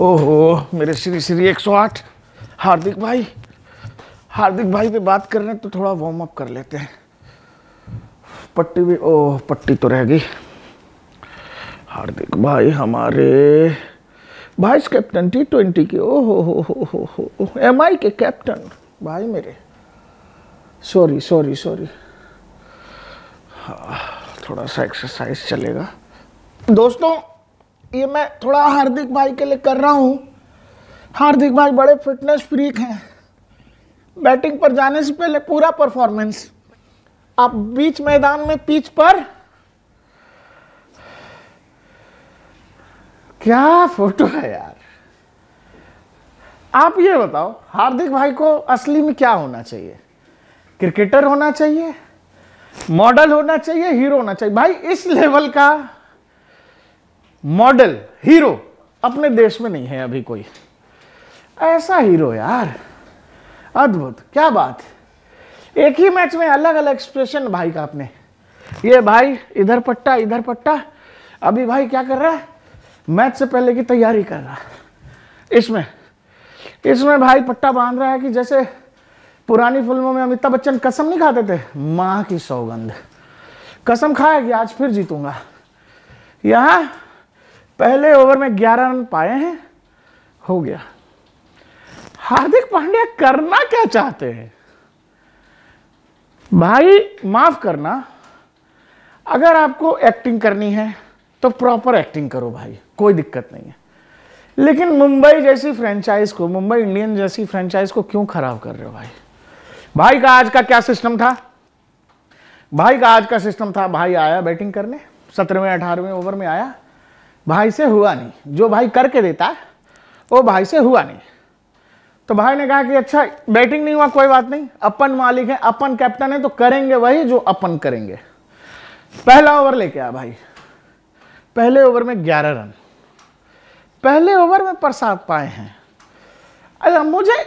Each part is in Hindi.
ओहो मेरे श्री श्री 108 हार्दिक भाई हार्दिक भाई पे बात कर रहे हैं तो थोड़ा वार्म अप कर लेते हैं पट्टी भी ओह पट्टी तो रह गई हार्दिक भाई हमारे वाइस कैप्टन टी ट्वेंटी के ओह हो हो हो हो हो एम आई के कैप्टन भाई मेरे सॉरी सॉरी सॉरी हाँ थोड़ा सा एक्सरसाइज चलेगा दोस्तों ये मैं थोड़ा हार्दिक भाई के लिए कर रहा हूँ हार्दिक भाई बड़े फिटनेस फ्रीक हैं बैटिंग पर जाने से पहले पूरा परफॉर्मेंस आप बीच मैदान में पिच पर क्या फोटो है यार आप ये बताओ हार्दिक भाई को असली में क्या होना चाहिए क्रिकेटर होना चाहिए मॉडल होना चाहिए हीरो होना चाहिए भाई इस लेवल का मॉडल हीरो अपने देश में नहीं है अभी कोई ऐसा हीरो यार अद्भुत क्या बात एक ही मैच में अलग अलग एक्सप्रेशन भाई का आपने ये भाई इधर पट्टा इधर पट्टा अभी भाई क्या कर रहा है मैच से पहले की तैयारी कर रहा है इसमें इसमें भाई पट्टा बांध रहा है कि जैसे पुरानी फिल्मों में अमिताभ बच्चन कसम नहीं खाते थे माँ की सौगंध कसम खाया कि आज फिर जीतूंगा यहां पहले ओवर में 11 रन पाए हैं हो गया हार्दिक पांड्या करना क्या चाहते हैं भाई माफ करना अगर आपको एक्टिंग करनी है तो प्रॉपर एक्टिंग करो भाई कोई दिक्कत नहीं है लेकिन मुंबई जैसी फ्रेंचाइज को मुंबई इंडियन जैसी फ्रेंचाइज को क्यों खराब कर रहे हो भाई भाई का आज का क्या सिस्टम था भाई का आज का सिस्टम था भाई आया बैटिंग करने सत्रहवें अठारहवें ओवर में आया भाई से हुआ नहीं जो भाई करके देता है वो भाई से हुआ नहीं तो भाई ने कहा कि अच्छा बैटिंग नहीं हुआ कोई बात नहीं अपन मालिक है अपन कैप्टन है तो करेंगे वही जो अपन करेंगे पहला ओवर लेके आया भाई पहले ओवर में ग्यारह रन पहले ओवर में प्रसाद पाए हैं अरे अच्छा, मुझे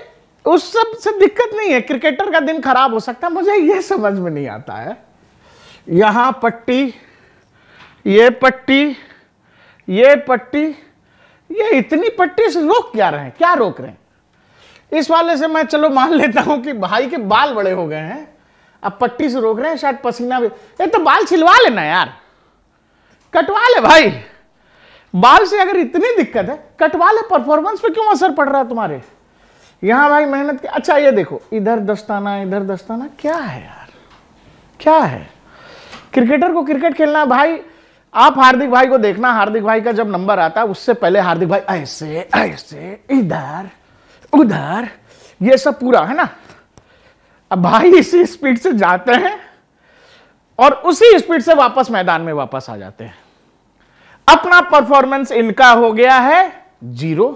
उस सब से दिक्कत नहीं है क्रिकेटर का दिन खराब हो सकता है मुझे ये समझ में नहीं आता है यहाँ पट्टी ये पट्टी ये पट्टी ये इतनी पट्टी से रोक क्या रहे हैं क्या रोक रहे हैं इस वाले से मैं चलो मान लेता हूं कि भाई के बाल बड़े हो गए हैं अब पट्टी से रोक रहे हैं शायद पसीना भी ये तो बाल छिलवा लेना यार कटवा ले भाई बाल से अगर इतनी दिक्कत है कटवा ले परफॉर्मेंस पे क्यों असर पड़ रहा है तुम्हारे यहां भाई मेहनत अच्छा ये देखो इधर दस्ताना इधर दस्ताना क्या है यार क्या है क्रिकेटर को क्रिकेट खेलना भाई आप हार्दिक भाई को देखना हार्दिक भाई का जब नंबर आता है उससे पहले हार्दिक भाई ऐसे ऐसे इधर उधर ये सब पूरा है ना अब भाई इसी स्पीड से जाते हैं और उसी स्पीड से वापस मैदान में वापस आ जाते हैं अपना परफॉर्मेंस इनका हो गया है जीरो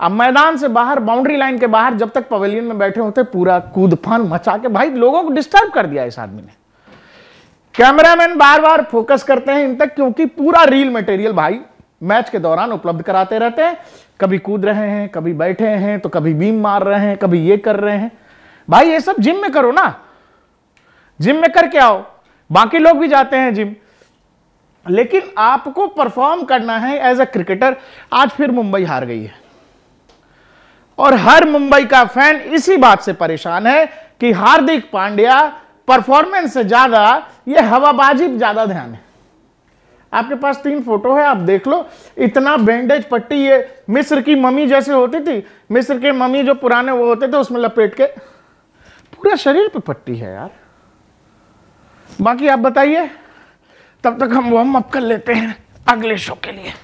अब मैदान से बाहर बाउंड्री लाइन के बाहर जब तक पवेलियन में बैठे होते पूरा कूदफान मचा के भाई लोगों को डिस्टर्ब कर दिया इस आदमी ने कैमरामैन बार बार फोकस करते हैं इन तक क्योंकि पूरा रील मटेरियल भाई मैच के दौरान उपलब्ध कराते रहते हैं कभी कूद रहे हैं कभी बैठे हैं तो कभी बीम मार रहे हैं कभी ये कर रहे हैं भाई ये सब जिम में करो ना जिम में करके आओ बाकी लोग भी जाते हैं जिम लेकिन आपको परफॉर्म करना है एज अ क्रिकेटर आज फिर मुंबई हार गई है और हर मुंबई का फैन इसी बात से परेशान है कि हार्दिक पांड्या परफॉर्मेंस से ज्यादा ये हवाबाजी पर ज़्यादा ध्यान है आपके पास तीन फोटो है आप देख लो इतना बैंडेज पट्टी ये मिस्र की मम्मी जैसे होती थी मिस्र के मम्मी जो पुराने वो होते थे उसमें लपेट के पूरा शरीर पे पट्टी है यार बाकी आप बताइए तब तक हम वार्म अप कर लेते हैं अगले शो के लिए